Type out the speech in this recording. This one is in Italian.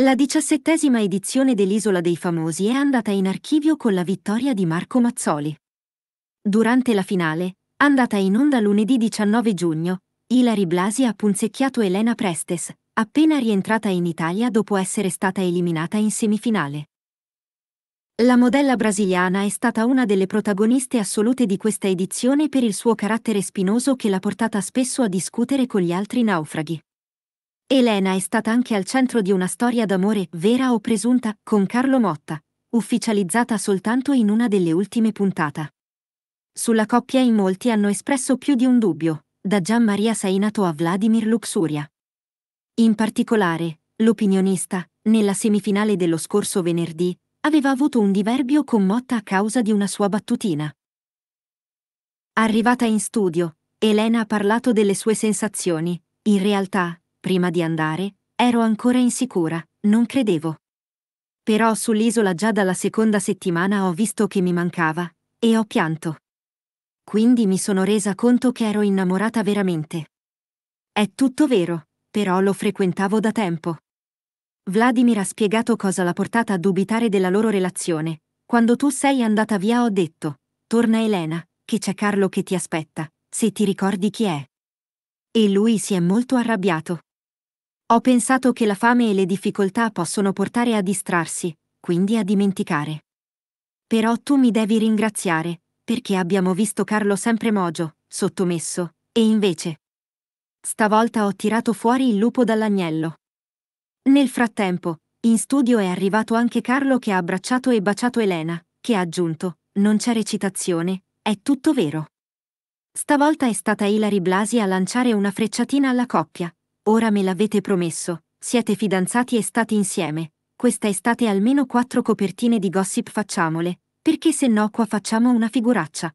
La diciassettesima edizione dell'Isola dei Famosi è andata in archivio con la vittoria di Marco Mazzoli. Durante la finale, andata in onda lunedì 19 giugno, Ilari Blasi ha punzecchiato Elena Prestes, appena rientrata in Italia dopo essere stata eliminata in semifinale. La modella brasiliana è stata una delle protagoniste assolute di questa edizione per il suo carattere spinoso che l'ha portata spesso a discutere con gli altri naufraghi. Elena è stata anche al centro di una storia d'amore, vera o presunta, con Carlo Motta, ufficializzata soltanto in una delle ultime puntate. Sulla coppia in molti hanno espresso più di un dubbio, da Gian Maria Sainato a Vladimir Luxuria. In particolare, l'opinionista, nella semifinale dello scorso venerdì, aveva avuto un diverbio con Motta a causa di una sua battutina. Arrivata in studio, Elena ha parlato delle sue sensazioni. In realtà, prima di andare, ero ancora insicura, non credevo. Però sull'isola già dalla seconda settimana ho visto che mi mancava, e ho pianto. Quindi mi sono resa conto che ero innamorata veramente. È tutto vero, però lo frequentavo da tempo. Vladimir ha spiegato cosa l'ha portata a dubitare della loro relazione. Quando tu sei andata via ho detto, torna Elena, che c'è Carlo che ti aspetta, se ti ricordi chi è. E lui si è molto arrabbiato. Ho pensato che la fame e le difficoltà possono portare a distrarsi, quindi a dimenticare. Però tu mi devi ringraziare, perché abbiamo visto Carlo sempre mogio, sottomesso, e invece. Stavolta ho tirato fuori il lupo dall'agnello. Nel frattempo, in studio è arrivato anche Carlo che ha abbracciato e baciato Elena, che ha aggiunto, non c'è recitazione, è tutto vero. Stavolta è stata Hilary Blasi a lanciare una frecciatina alla coppia. Ora me l'avete promesso, siete fidanzati e stati insieme. Questa estate almeno quattro copertine di gossip facciamole, perché se no qua facciamo una figuraccia.